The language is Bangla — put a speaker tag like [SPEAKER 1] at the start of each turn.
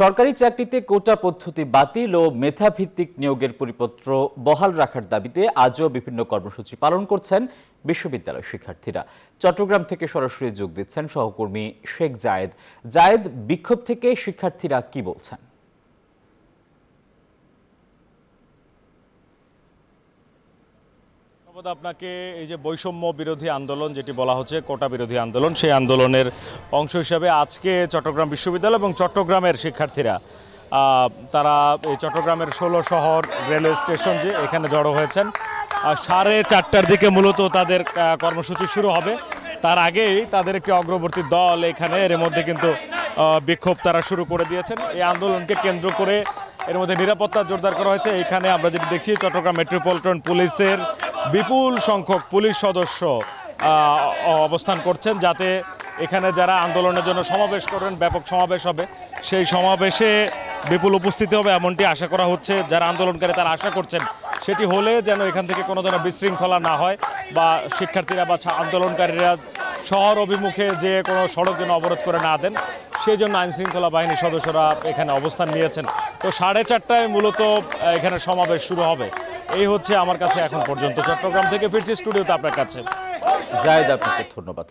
[SPEAKER 1] সরকারি চাকরিতে কোটা পদ্ধতি বাতিল ও মেধাভিত্তিক নিয়োগের পরিপত্র বহাল রাখার দাবিতে আজও বিভিন্ন কর্মসূচি পালন করছেন বিশ্ববিদ্যালয় শিক্ষার্থীরা চট্টগ্রাম থেকে সরাসরি যোগ দিচ্ছেন সহকর্মী শেখ জায়েদ জায়েদ বিক্ষোভ থেকে শিক্ষার্থীরা কি বলছেন
[SPEAKER 2] আপনাকে এই যে বৈষম্য বিরোধী আন্দোলন যেটি বলা হচ্ছে কোটা বিরোধী আন্দোলন সেই আন্দোলনের অংশ হিসাবে আজকে চট্টগ্রাম বিশ্ববিদ্যালয় এবং চট্টগ্রামের শিক্ষার্থীরা তারা এই চট্টগ্রামের ষোলো শহর রেলওয়ে স্টেশন যে এখানে জড়ো হয়েছেন সাড়ে চারটার দিকে মূলত তাদের কর্মসূচি শুরু হবে তার আগেই তাদের একটি অগ্রবর্তী দল এখানে এর মধ্যে কিন্তু বিক্ষোভ তারা শুরু করে দিয়েছেন এই আন্দোলনকে কেন্দ্র করে এর মধ্যে নিরাপত্তা জোরদার করা হয়েছে এখানে আমরা যেটি দেখছি চট্টগ্রাম মেট্রোপলিটন পুলিশের বিপুল সংখ্যক পুলিশ সদস্য অবস্থান করছেন যাতে এখানে যারা আন্দোলনের জন্য সমাবেশ করেন ব্যাপক সমাবেশ হবে সেই সমাবেশে বিপুল উপস্থিতি হবে এমনটি আশা করা হচ্ছে যারা আন্দোলনকারী তারা আশা করছেন সেটি হলে যেন এখান থেকে কোনো যেন বিশৃঙ্খলা না হয় বা শিক্ষার্থীরা বা আন্দোলনকারীরা শহর অভিমুখে যে কোনো সড়ক যেন অবরোধ করে না দেন সেই জন্য আইনশৃঙ্খলা বাহিনীর সদস্যরা এখানে অবস্থান নিয়েছেন তো সাড়ে চারটায় মূলত এখানে সমাবেশ শুরু হবে এই হচ্ছে আমার কাছে এখন পর্যন্ত চট্টগ্রাম থেকে ফিরছি স্টুডিওতে আপনার কাছে
[SPEAKER 1] জায়দ আপনাকে ধন্যবাদ